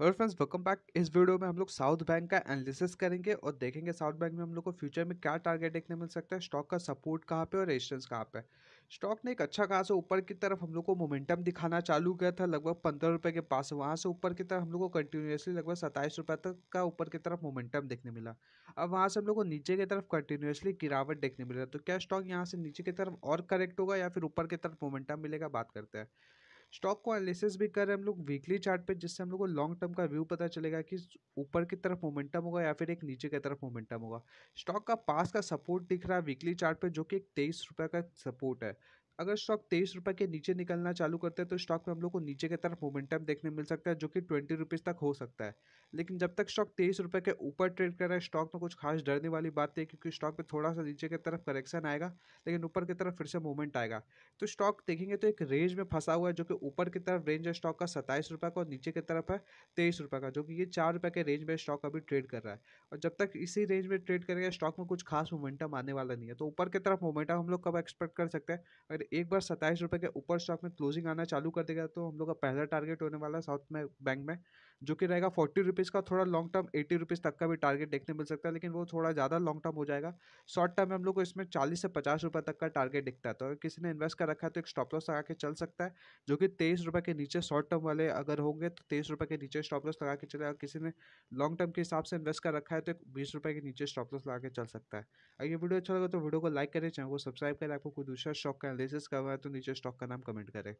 hello friends welcome back इस video में हम लोग साउथ बैंक का एनालिसिस करेंगे और देखेंगे साउथ बैंक में हम लोग को फ्यूचर में क्या टारगेट देखने मिल सकता है स्टॉक का सपोर्ट कहाँ पे और रेजिस्टेंस कहाँ पे स्टॉक ने एक अच्छा खास ऊपर की तरफ हम लोग को मोमेंटम दिखाना चालू किया था लगभग पंद्रह रुपये के पास वहाँ से ऊपर की तरफ हम लोग को कंटिन्यूसली लगभग सत्ताईस रुपये तक का ऊपर की तरफ मोमेंटम देखने मिला अब वहाँ से हम लोग को नीचे की तरफ कंटिन्यूसली गिरावट देखने मिला तो क्या स्टॉक यहाँ से नीचे की तरफ और करेक्ट होगा या फिर ऊपर की तरफ मोमेंटम मिलेगा बात करते हैं स्टॉक को एनालिसिस भी कर रहे हैं हम लोग वीकली चार्ट पे जिससे हम लोग को लॉन्ग टर्म का व्यू पता चलेगा कि ऊपर की तरफ मोमेंटम होगा या फिर एक नीचे की तरफ मोमेंटम होगा स्टॉक का पास का सपोर्ट दिख रहा है वीकली चार्ट पे जो कि एक तेईस रुपये का सपोर्ट है अगर स्टॉक तेईस रुपये के नीचे निकलना चालू करते हैं तो स्टॉक में हम लोग को नीचे की तरफ मोमेंटम देखने मिल सकता है जो कि ट्वेंटी रुपीज़ तक हो सकता है लेकिन जब तक स्टॉक तेईस रुपये के ऊपर ट्रेड कर रहा है स्टॉक में कुछ खास डरने वाली बात नहीं क्योंकि स्टॉक में थोड़ा सा नीचे की तरफ करेक्शन आएगा लेकिन ऊपर की तरफ फिर से मूवमेंट आएगा तो स्टॉक देखेंगे तो एक रेंज में फंसा हुआ है जो कि ऊपर की तरफ रेंज है स्टॉक का सत्ताईस रुपये का और नीचे की तरफ है तेईस रुपये का जो कि ये चार रुपये के रेंज में स्टॉक अभी ट्रेड कर रहा है और जब तक इसी रेंज में ट्रेड करेगा स्टॉक में कुछ खास मोमेंटम आने वाला नहीं है तो ऊपर की तरफ मोमेंटम हम लोग कब एक्सपेक्ट कर सकते हैं अगर एक बार सत्ताईस रुपये के ऊपर स्टॉक में क्लोजिंग आना चालू कर देगा तो हम लोग का पहला टारगेट होने वाला है साउथ में बैंक में जो कि रहेगा फोर्टी रुपीज़ का थोड़ा लॉन्ग टर्म एटी रुपीज़ तक का भी टारगेट देखने मिल सकता है लेकिन वो थोड़ा ज़्यादा लॉन्ग टर्म हो जाएगा शॉर्ट टर्म में हम लोग को इसमें चालीस से पचास रुपये तक का टारगेट दिखता है तो अगर किसी ने इन्वेस्ट कर रखा है तो एक स्टॉप लॉस लगा के चल सकता है जो कि तेईस रुपये के नीचे शॉर्ट टर्म वाले अगर होंगे तो तेईस रुपये के नीचे स्टॉप लॉस लगा के चले अगर किसी ने लॉन्ग टर्म के हिसाब से इन्वेस्ट कर रखा है तो बीस रुपये के नीचे स्टॉप लॉस लगा के चल सकता है अगर ये वीडियो अच्छा लगा तो वीडियो को लाइक करें चैनल को सब्सक्राइब करें आपको कोई दूसरा स्टॉक का एनालिसिस करवाए तो नीचे स्टॉक का नाम कमेंट करें